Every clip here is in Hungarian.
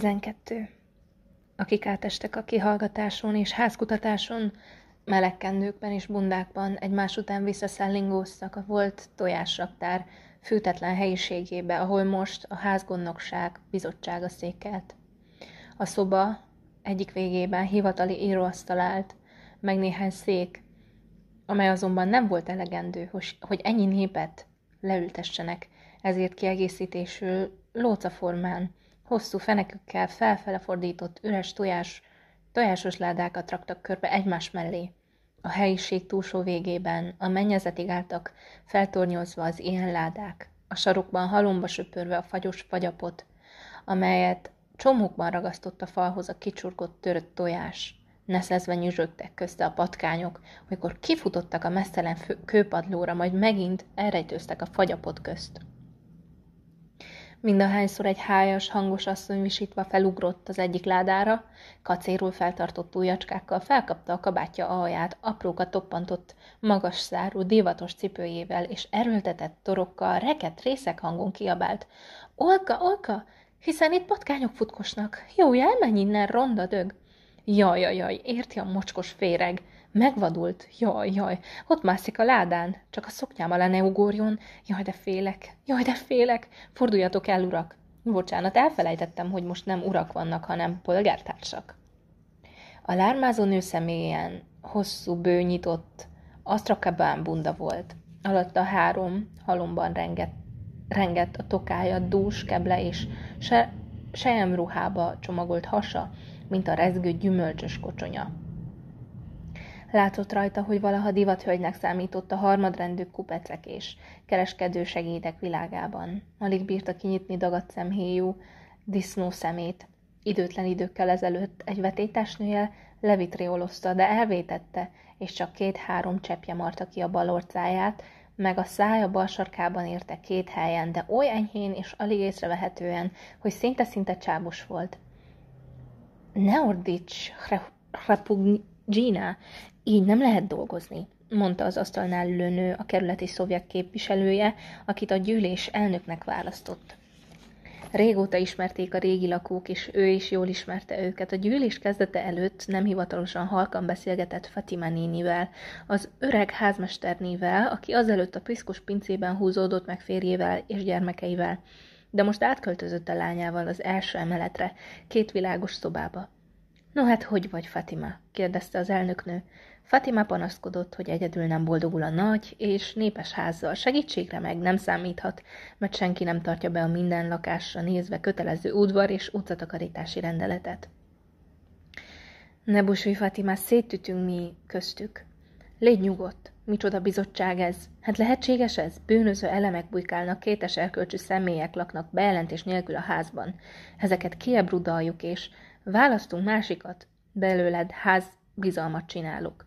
12. Akik átestek a kihallgatáson és házkutatáson, melegkendőkben és bundákban egymás után visszaszellingóztak a volt tojásraktár fűtetlen helyiségébe, ahol most a házgondnokság bizottsága székelt. A szoba egyik végében hivatali íróasztal állt, meg néhány szék, amely azonban nem volt elegendő, hogy ennyi népet leültessenek, ezért kiegészítésül lócaformán Hosszú fenekükkel felfele fordított üres tojás, tojásos ládákat raktak körbe egymás mellé. A helyiség túlsó végében a mennyezetig álltak, feltornyozva az ilyen ládák, a sarokban halomba söpörve a fagyos fagyapot, amelyet csomókban ragasztott a falhoz a kicsurgott törött tojás. Neszezve nyüzsögtek közte a patkányok, amikor kifutottak a messzelen kőpadlóra, majd megint elrejtőztek a fagyapot közt. Mindahányszor egy hájas, hangos asszony visítva felugrott az egyik ládára, kacérul feltartott ujjacskákkal felkapta a kabátja alját, apróka toppantott, magas szárú, divatos cipőjével és erőltetett torokkal reket részek hangon kiabált. Olka, Olka, hiszen itt patkányok futkosnak. Jó, elmenj innen, ronda dög. Jaj, jaj, jaj, érti a mocskos féreg. Megvadult? Jaj, jaj, ott mászik a ládán, csak a szoknyám alá ne ugorjon. Jaj, de félek, jaj, de félek. Forduljatok el, urak. Bocsánat, elfelejtettem, hogy most nem urak vannak, hanem polgártársak. A lármázó nő személyen hosszú, bőnyitott, asztrakabán bunda volt. Alatta három halomban rengett, rengett a tokája, dús, keble és se, sejemruhába csomagolt hasa, mint a rezgő gyümölcsös kocsonya. Látott rajta, hogy valaha divathölgynek számított a harmadrendű és kereskedő segédek világában. Alig bírta kinyitni dagadt szemhéjú, disznó szemét. Időtlen időkkel ezelőtt egy vetétesnője levitriolozta, de elvétette, és csak két-három cseppje marta ki a bal orcáját, meg a szája bal sarkában érte két helyen, de oly enyhén és alig észrevehetően, hogy szinte-szinte csábos volt. Ne ordíts, Gina, így nem lehet dolgozni, mondta az asztalnál ülő nő a kerületi szovjet képviselője, akit a gyűlés elnöknek választott. Régóta ismerték a régi lakók, és ő is jól ismerte őket. A gyűlés kezdete előtt nem hivatalosan halkan beszélgetett Fatima nénivel, az öreg házmesternével, aki azelőtt a piszkos pincében húzódott meg férjével és gyermekeivel. De most átköltözött a lányával az első emeletre, két világos szobába. No hát, hogy vagy, Fatima? kérdezte az elnöknő. Fatima panaszkodott, hogy egyedül nem boldogul a nagy és népes házzal, segítségre meg nem számíthat, mert senki nem tartja be a minden lakásra nézve kötelező udvar és utcatakarítási rendeletet. Ne busvi, Fatima, széttütünk mi köztük. Légy nyugodt, micsoda bizottság ez? Hát lehetséges ez? Bűnöző elemek bujkálnak, kétes erkölcsű személyek laknak bejelentés nélkül a házban. Ezeket kiebrudaljuk, és választunk másikat, belőled ház bizalmat csinálok.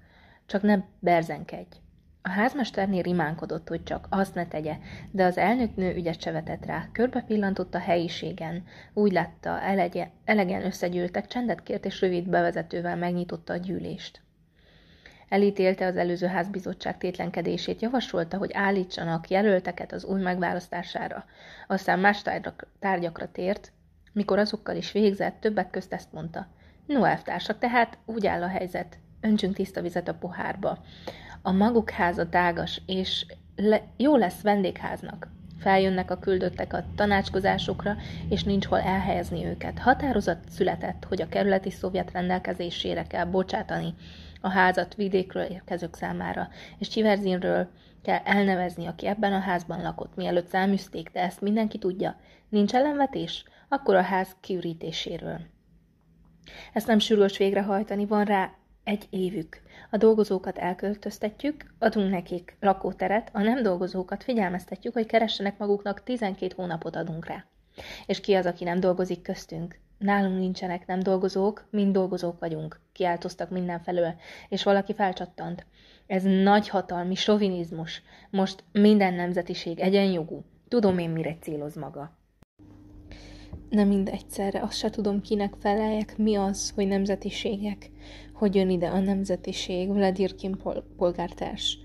Csak ne berzenkedj. A házmesternél rimánkodott, hogy csak azt ne tegye, de az nő ügyet se vetett rá. Körbe pillantott a helyiségen. Úgy látta, elege, elegen összegyűltek, csendet kért és rövid bevezetővel megnyitotta a gyűlést. Elítélte az előző házbizottság tétlenkedését, javasolta, hogy állítsanak jelölteket az új megválasztására. Aztán más tárgyakra, tárgyakra tért, mikor azokkal is végzett, többek közt ezt mondta. No, elvtársak, tehát úgy áll a helyzet öntsünk tiszta vizet a pohárba. A maguk háza tágas, és le, jó lesz vendégháznak. Feljönnek a küldöttek a tanácskozásokra, és nincs hol elhelyezni őket. Határozat született, hogy a kerületi szovjet rendelkezésére kell bocsátani a házat vidékről érkezők számára, és Csiverzinről kell elnevezni, aki ebben a házban lakott, mielőtt száműzték, de ezt mindenki tudja. Nincs ellenvetés? Akkor a ház kiürítéséről. Ezt nem sürgős végrehajtani, van rá egy évük. A dolgozókat elköltöztetjük, adunk nekik lakóteret, a nem dolgozókat figyelmeztetjük, hogy keressenek maguknak 12 hónapot adunk rá. És ki az, aki nem dolgozik köztünk? Nálunk nincsenek nem dolgozók, mind dolgozók vagyunk, kiáltoztak mindenfelől, és valaki felcsattant. Ez nagy hatalmi sovinizmus. Most minden nemzetiség egyenjogú. Tudom én, mire céloz maga nem mindegyszerre, azt se tudom, kinek feleljek, mi az, hogy nemzetiségek, hogy jön ide a nemzetiség, Vladir Kim pol- polgártárs.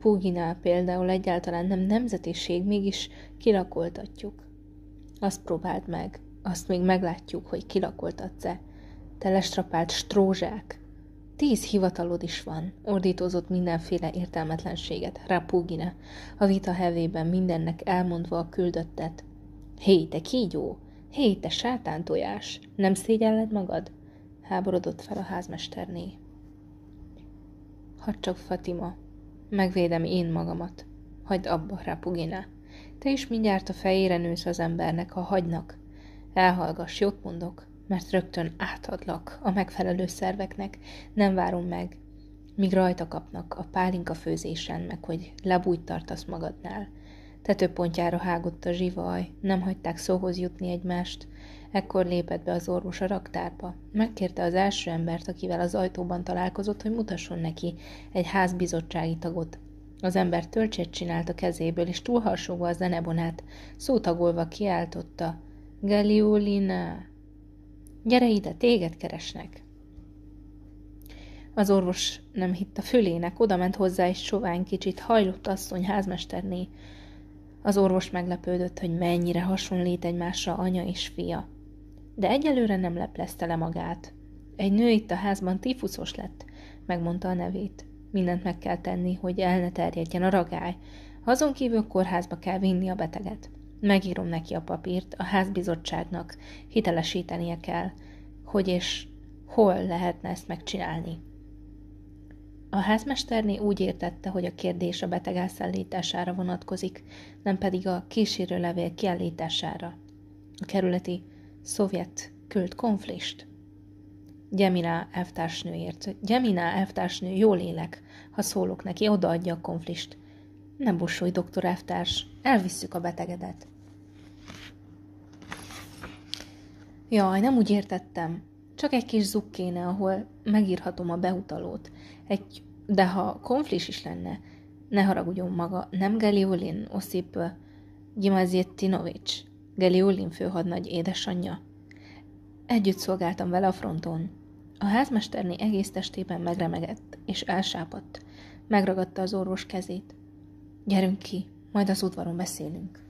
Puginál például egyáltalán nem nemzetiség, mégis kilakoltatjuk. Azt próbáld meg, azt még meglátjuk, hogy kilakoltatsz-e. Te lestrapált strózsák! Tíz hivatalod is van, ordítozott mindenféle értelmetlenséget Rapugina, a vita hevében mindennek elmondva a küldöttet, Hé, te kígyó! Hé, te sátántojás! Nem szégyelled magad? Háborodott fel a házmesterné. Hadd csak, Fatima, megvédem én magamat. Hagyd abba, rápuginá. Te is mindjárt a fejére nősz az embernek, ha hagynak. Elhallgass, jót mondok, mert rögtön átadlak a megfelelő szerveknek, nem várom meg, míg rajta kapnak a pálinka főzésen, meg hogy lebújt tartasz magadnál. Tetőpontjára hágott a zsivaj, nem hagyták szóhoz jutni egymást. Ekkor lépett be az orvos a raktárba. Megkérte az első embert, akivel az ajtóban találkozott, hogy mutasson neki egy házbizottsági tagot. Az ember tölcsét csinált a kezéből, és túlharsogva a zenebonát, szótagolva kiáltotta. Galiolina! Gyere ide, téged keresnek! Az orvos nem hitt a fülének, odament hozzá, és sovány kicsit hajlott asszony házmesterné. Az orvos meglepődött, hogy mennyire hasonlít egymásra anya és fia. De egyelőre nem leplezte le magát. Egy nő itt a házban tifuszos lett, megmondta a nevét. Mindent meg kell tenni, hogy el ne terjedjen a ragály. Azon kívül kórházba kell vinni a beteget. Megírom neki a papírt, a házbizottságnak hitelesítenie kell, hogy és hol lehetne ezt megcsinálni. A házmesterné úgy értette, hogy a kérdés a beteg elszállítására vonatkozik, nem pedig a kísérőlevél kiállítására. A kerületi szovjet küld konflikt. Gyemina elvtársnőért. Gyemina elvtársnő, jól élek. Ha szólok neki, odaadja a konflikt. Nem bussolj, doktor elvtárs, elvisszük a betegedet. Jaj, nem úgy értettem. Csak egy kis zukkéne, ahol megírhatom a beutalót. Egy, de ha konflis is lenne, ne haragudjon maga, nem Geliulin Osip Gyimaziettinovics, Geliulin főhadnagy édesanyja. Együtt szolgáltam vele a fronton. A házmesterné egész testében megremegett és elsápadt. Megragadta az orvos kezét. Gyerünk ki, majd az udvaron beszélünk.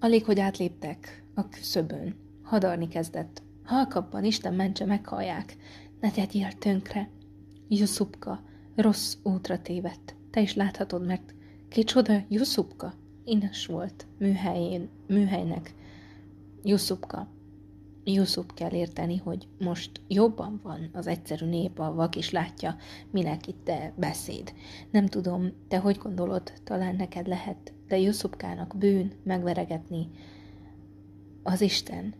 Alig, hogy átléptek a küszöbön, Hadarni kezdett. Halkabban, Isten mentse, meghallják. Ne tegyél tönkre. Juszupka, rossz útra tévedt. Te is láthatod, mert kicsoda Juszupka. Ines volt műhelyén, műhelynek. Juszupka. Jusszup kell érteni, hogy most jobban van az egyszerű nép, a vak is látja, minek itt te beszéd. Nem tudom, te hogy gondolod, talán neked lehet, de Jusszupkának bűn megveregetni az Isten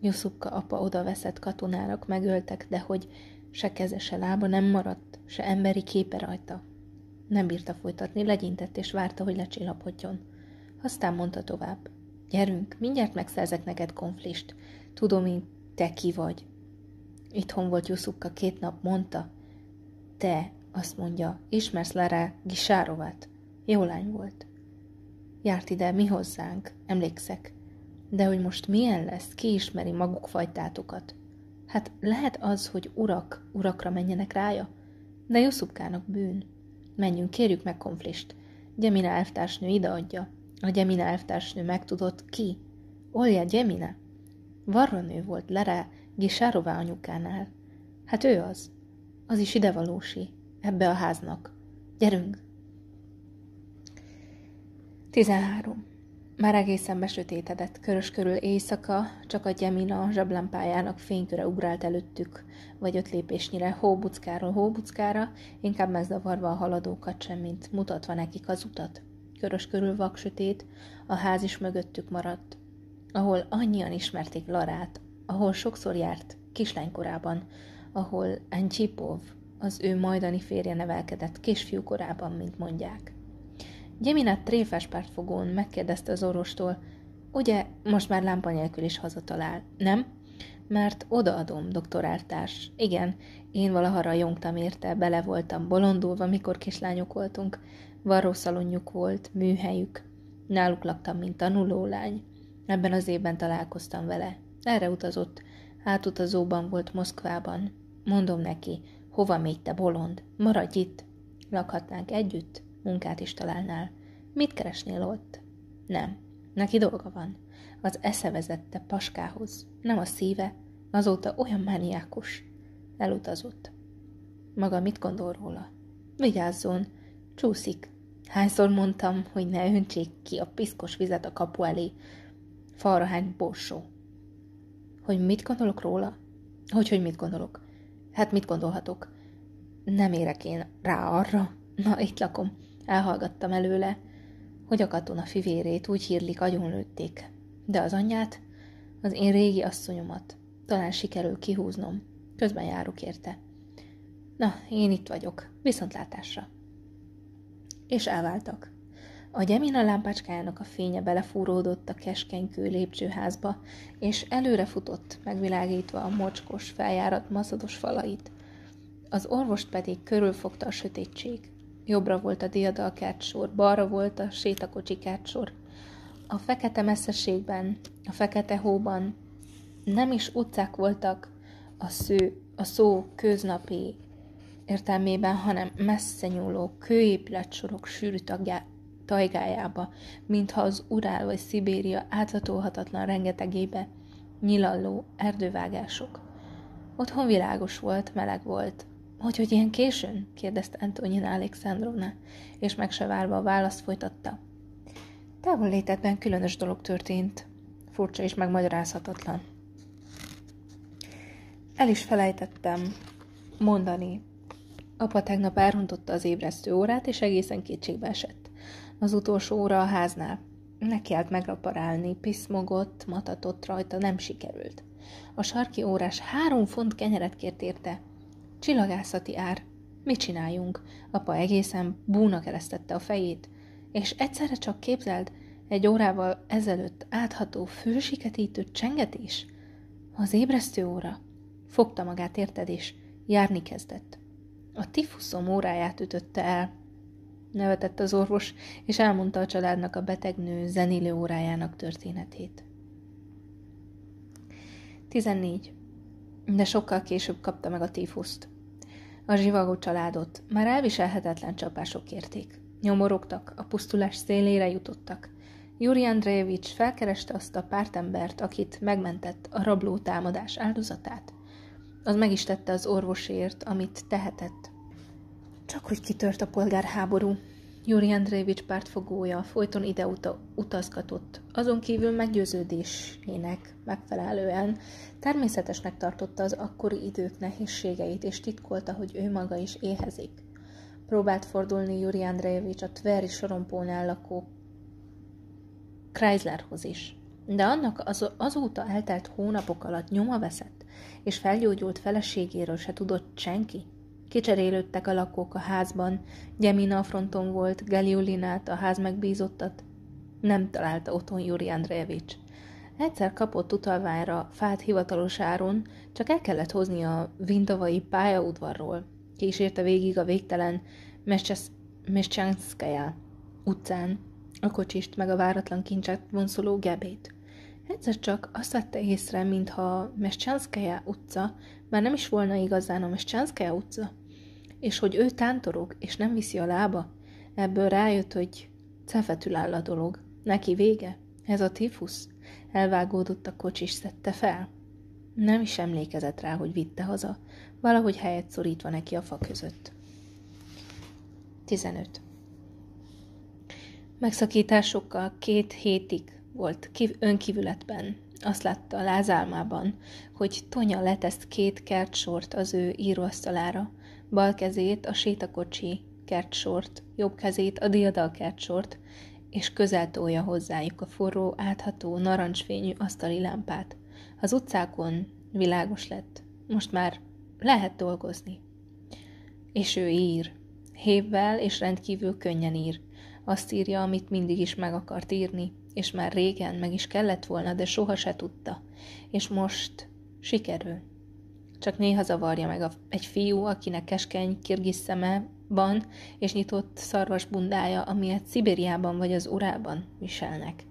Nyuszukka apa odaveszett katonának megöltek, de hogy se keze, se lába nem maradt, se emberi képe rajta. Nem bírta folytatni, legyintett és várta, hogy lecsillapodjon. Aztán mondta tovább. Gyerünk, mindjárt megszerzek neked konflist. Tudom én, te ki vagy. Itthon volt Juszukka két nap, mondta. Te, azt mondja, ismersz rá Gisárovát. Jó lány volt. Járt ide mi hozzánk, emlékszek. De hogy most milyen lesz, ki ismeri maguk fajtátokat? Hát lehet az, hogy urak, urakra menjenek rája? De Juszupkának bűn. Menjünk, kérjük meg konflist. Gyemina elvtársnő ideadja. A Gyemina elvtársnő megtudott ki? Olja Gyemina? Varronő volt Lerá Gisárová anyukánál. Hát ő az. Az is idevalósi. Ebbe a háznak. Gyerünk! 13. Már egészen besötétedett, körös körül éjszaka, csak a gyemina zseblámpájának fényköre ugrált előttük, vagy öt lépésnyire hóbuckáról hóbuckára, inkább megzavarva a haladókat sem, mint mutatva nekik az utat. Körös körül vaksötét, a ház is mögöttük maradt, ahol annyian ismerték Larát, ahol sokszor járt kislánykorában, ahol Enchipov, az ő majdani férje nevelkedett kisfiú korában, mint mondják. Gyeminát tréfás pártfogón megkérdezte az orvostól, ugye most már lámpa nélkül is hazatalál, nem? Mert odaadom, doktorártárs. Igen, én valaha rajongtam érte, bele voltam bolondulva, mikor kislányok voltunk. Varrószalonjuk volt, műhelyük. Náluk laktam, mint lány. Ebben az évben találkoztam vele. Erre utazott. Átutazóban volt Moszkvában. Mondom neki, hova még te bolond? Maradj itt. Lakhatnánk együtt? munkát is találnál. Mit keresnél ott? Nem. Neki dolga van. Az esze vezette paskához, nem a szíve, azóta olyan mániákus. Elutazott. Maga mit gondol róla? Vigyázzon, csúszik. Hányszor mondtam, hogy ne öntsék ki a piszkos vizet a kapu elé. Falrahány borsó. Hogy mit gondolok róla? Hogy, hogy mit gondolok? Hát mit gondolhatok? Nem érek én rá arra. Na, itt lakom. Elhallgattam előle, hogy a katona fivérét úgy hírlik agyonlőtték, de az anyját, az én régi asszonyomat, talán sikerül kihúznom, közben járok érte. Na, én itt vagyok, viszontlátásra. És elváltak. A gyemina lámpácskájának a fénye belefúródott a keskenykő lépcsőházba, és előre futott, megvilágítva a mocskos feljárat maszados falait. Az orvost pedig körülfogta a sötétség. Jobbra volt a diadalkát sor, balra volt a sétakocsi sor. A fekete messzeségben, a fekete hóban nem is utcák voltak a, sző, a szó köznapi értelmében, hanem messze nyúló kőépületsorok sűrű tagjá, tajgájába, mintha az Urál vagy Szibéria áthatóhatatlan rengetegébe nyilalló erdővágások. Otthon világos volt, meleg volt. Hogy, hogy ilyen későn? kérdezte Antonin Alexandrovna, és meg se várva a választ folytatta. Távol létetben különös dolog történt. Furcsa és megmagyarázhatatlan. El is felejtettem mondani. Apa tegnap elrontotta az ébresztő órát, és egészen kétségbe esett. Az utolsó óra a háznál. Nekiállt megraparálni, piszmogott, matatott rajta, nem sikerült. A sarki órás három font kenyeret kért érte, Csillagászati ár. Mit csináljunk? Apa egészen búnak eresztette a fejét. És egyszerre csak képzeld, egy órával ezelőtt átható fősiketítő csengetés? Az ébresztő óra. Fogta magát érted, és járni kezdett. A tifuszom óráját ütötte el. Nevetett az orvos, és elmondta a családnak a betegnő zenilő órájának történetét. 14 de sokkal később kapta meg a tífuszt. A zsivagó családot már elviselhetetlen csapások érték. Nyomorogtak, a pusztulás szélére jutottak. Júri Andrejevics felkereste azt a pártembert, akit megmentett a rabló támadás áldozatát. Az meg is tette az orvosért, amit tehetett. Csak hogy kitört a polgárháború, Júri Andrévics pártfogója folyton ide uta- utazgatott. Azon kívül meggyőződésének megfelelően természetesnek tartotta az akkori idők nehézségeit, és titkolta, hogy ő maga is éhezik. Próbált fordulni Júri Andrévics a Tveri sorompónál lakó Kreislerhoz is. De annak az, azóta eltelt hónapok alatt nyoma veszett, és felgyógyult feleségéről se tudott senki. Kicserélődtek a lakók a házban, Gemina a fronton volt, Galiulinát, a ház megbízottat. Nem találta otthon Juri Andrejevics. Egyszer kapott utalványra fát hivatalos áron, csak el kellett hozni a vintavai pályaudvarról. Kísérte végig a végtelen Mescsenszkaja utcán, a kocsist meg a váratlan kincset vonszoló gebét. Egyszer csak azt vette észre, mintha Mescsenszkaja utca már nem is volna igazán a Mescsenszkaja utca, és hogy ő tántorog, és nem viszi a lába. Ebből rájött, hogy cefetül áll a dolog. Neki vége? Ez a tifusz? Elvágódott a kocsis, szedte fel. Nem is emlékezett rá, hogy vitte haza, valahogy helyet szorítva neki a fa között. 15. Megszakításokkal két hétig volt kiv- önkívületben. Azt látta a lázálmában, hogy Tonya leteszt két kertsort az ő íróasztalára, bal kezét a sétakocsi kertsort, jobb kezét a diadal kertsort, és közel tolja hozzájuk a forró, átható, narancsfényű asztali lámpát. Az utcákon világos lett. Most már lehet dolgozni. És ő ír. Hévvel és rendkívül könnyen ír. Azt írja, amit mindig is meg akart írni, és már régen meg is kellett volna, de soha se tudta. És most sikerül. Csak néha zavarja meg a, egy fiú, akinek keskeny, kirgis szeme van, és nyitott szarvas bundája, amilyet Szibériában vagy az urában viselnek.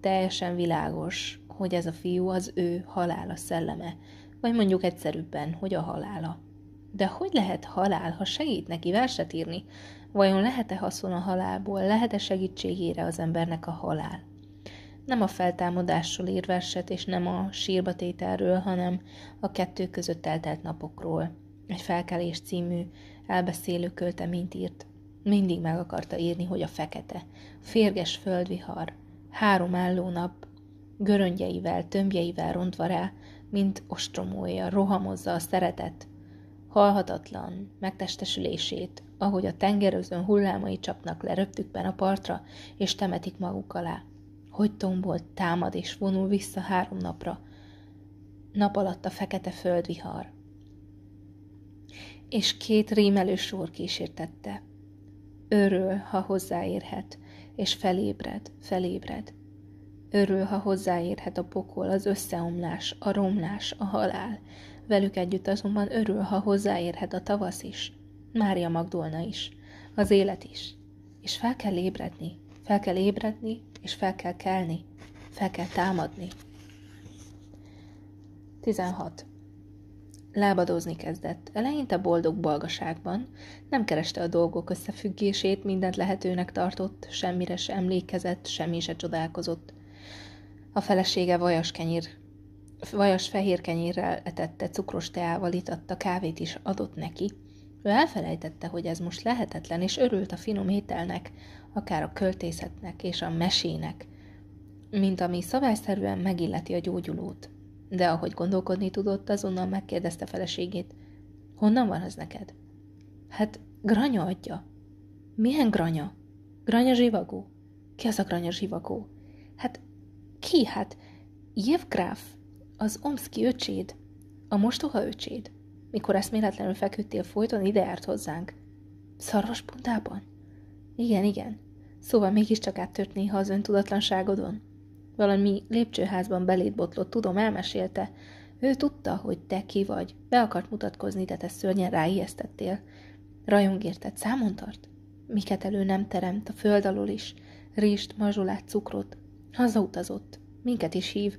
Teljesen világos, hogy ez a fiú az ő halála szelleme, vagy mondjuk egyszerűbben, hogy a halála. De hogy lehet halál, ha segít neki verset írni? Vajon lehet-e haszon a halálból, lehet-e segítségére az embernek a halál? nem a feltámadásról ír verset, és nem a sírba tételről, hanem a kettő között eltelt napokról. Egy felkelés című elbeszélő költeményt írt. Mindig meg akarta írni, hogy a fekete, férges földvihar, három álló nap, göröngyeivel, tömbjeivel rontva rá, mint ostromolja, rohamozza a szeretet, halhatatlan megtestesülését, ahogy a tengerözön hullámai csapnak le röptükben a partra, és temetik maguk alá hogy tombolt, támad és vonul vissza három napra. Nap alatt a fekete földvihar. És két rémelő sor kísértette. Örül, ha hozzáérhet, és felébred, felébred. Örül, ha hozzáérhet a pokol, az összeomlás, a romlás, a halál. Velük együtt azonban örül, ha hozzáérhet a tavasz is, Mária Magdolna is, az élet is. És fel kell ébredni, fel kell ébredni, és fel kell kelni, fel kell támadni. 16. Lábadozni kezdett. Eleinte boldog balgaságban, nem kereste a dolgok összefüggését, mindent lehetőnek tartott, semmire se emlékezett, semmi se csodálkozott. A felesége vajas kenyér, vajas fehér kenyérrel etette, cukros teával itatta, kávét is adott neki – ő elfelejtette, hogy ez most lehetetlen, és örült a finom ételnek, akár a költészetnek és a mesének, mint ami szabályszerűen megilleti a gyógyulót. De ahogy gondolkodni tudott, azonnal megkérdezte feleségét, honnan van az neked? Hát granya adja. Milyen granya? Granya zsivagó? Ki az a granya zsivagó? Hát ki? Hát Jevgráf, az omszki öcséd, a mostoha öcséd mikor eszméletlenül feküdtél folyton, ide járt hozzánk. Szarvaspuntában? Igen, igen. Szóval mégiscsak áttört néha az öntudatlanságodon. Valami lépcsőházban beléd botlott, tudom, elmesélte. Ő tudta, hogy te ki vagy. Be akart mutatkozni, de te szörnyen ráijesztettél. érted, számon tart? Miket elő nem teremt, a föld alól is. Rist, mazsolát, cukrot. Hazautazott. Minket is hív.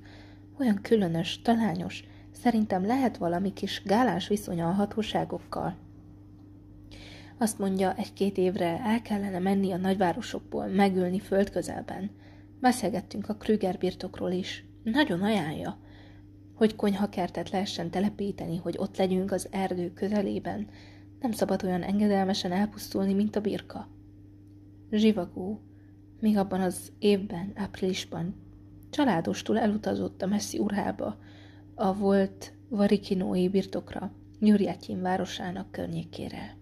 Olyan különös, talányos. Szerintem lehet valami kis gálás viszonya a hatóságokkal. Azt mondja, egy-két évre el kellene menni a nagyvárosokból, megülni földközelben. Beszélgettünk a Krüger birtokról is. Nagyon ajánlja, hogy konyhakertet lehessen telepíteni, hogy ott legyünk az erdő közelében. Nem szabad olyan engedelmesen elpusztulni, mint a birka. Zsivagó, még abban az évben, áprilisban családostul elutazott a messzi urhába, a volt varikinói birtokra, Nyurjátyin városának környékére.